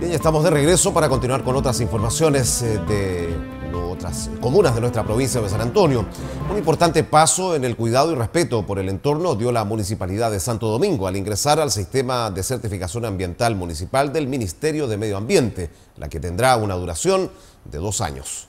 Bien, estamos de regreso para continuar con otras informaciones eh, de otras comunas de nuestra provincia de San Antonio. Un importante paso en el cuidado y respeto por el entorno dio la Municipalidad de Santo Domingo al ingresar al sistema de certificación ambiental municipal del Ministerio de Medio Ambiente, la que tendrá una duración de dos años.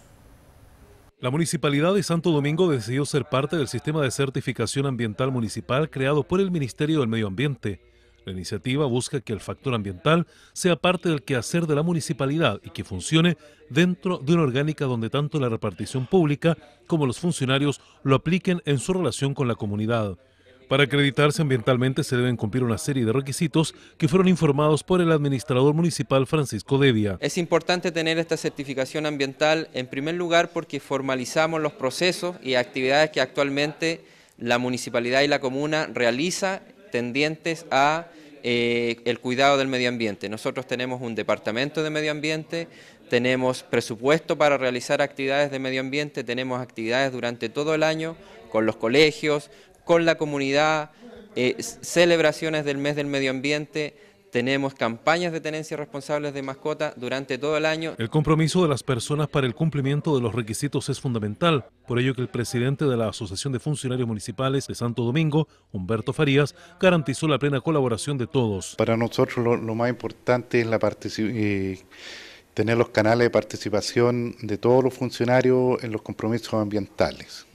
La Municipalidad de Santo Domingo decidió ser parte del sistema de certificación ambiental municipal creado por el Ministerio del Medio Ambiente la iniciativa busca que el factor ambiental sea parte del quehacer de la municipalidad y que funcione dentro de una orgánica donde tanto la repartición pública como los funcionarios lo apliquen en su relación con la comunidad. Para acreditarse ambientalmente se deben cumplir una serie de requisitos que fueron informados por el administrador municipal Francisco Devia. Es importante tener esta certificación ambiental en primer lugar porque formalizamos los procesos y actividades que actualmente la municipalidad y la comuna realiza tendientes a eh, el cuidado del medio ambiente. Nosotros tenemos un departamento de medio ambiente, tenemos presupuesto para realizar actividades de medio ambiente, tenemos actividades durante todo el año con los colegios, con la comunidad, eh, celebraciones del mes del medio ambiente, tenemos campañas de tenencia responsables de mascota durante todo el año. El compromiso de las personas para el cumplimiento de los requisitos es fundamental, por ello que el presidente de la Asociación de Funcionarios Municipales de Santo Domingo, Humberto Farías, garantizó la plena colaboración de todos. Para nosotros lo, más importante es la participación. Eh, tener los canales de participación de todos los funcionarios en los compromisos ambientales.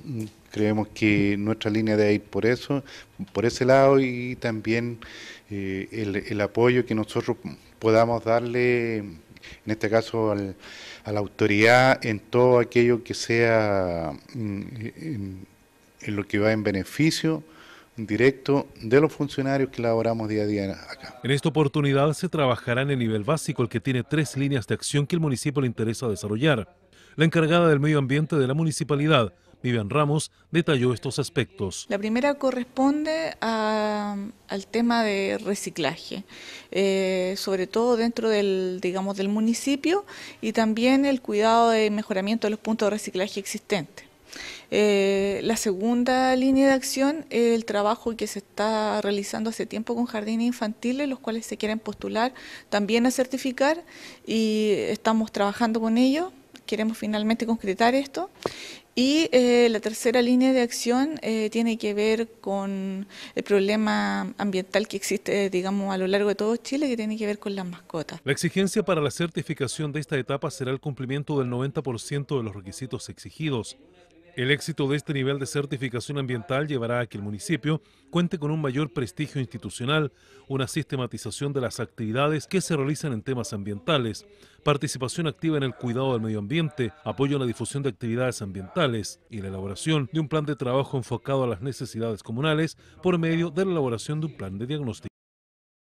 Creemos que nuestra línea de ir por eso, por ese lado y también eh, el, apoyo que nosotros podamos darle, en este caso a la autoridad, en todo aquello que sea mm, en lo que va en beneficio directo de los funcionarios que laboramos día a día acá. En esta oportunidad se trabajará en el nivel básico, el que tiene tres líneas de acción que el municipio le interesa desarrollar. La encargada del medio ambiente de la municipalidad, Vivian Ramos, detalló estos aspectos. La primera corresponde al tema de reciclaje, eh, sobre todo dentro del, digamos, del municipio y también el cuidado de mejoramiento de los puntos de reciclaje existentes. Eh, la segunda línea de acción es el trabajo que se está realizando hace tiempo con jardines infantiles, los cuales se quieren postular también a certificar y estamos trabajando con ellos. Queremos finalmente concretar esto. Y eh, la tercera línea de acción eh, tiene que ver con el problema ambiental que existe, digamos, a lo largo de todo Chile, que tiene que ver con las mascotas. La exigencia para la certificación de esta etapa será el cumplimiento del 90% de los requisitos exigidos. El éxito de este nivel de certificación ambiental llevará a que el municipio cuente con un mayor prestigio institucional, una sistematización de las actividades que se realizan en temas ambientales, participación activa en el cuidado del medio ambiente, apoyo a la difusión de actividades ambientales y la elaboración de un plan de trabajo enfocado a las necesidades comunales por medio de la elaboración de un plan de diagnóstico.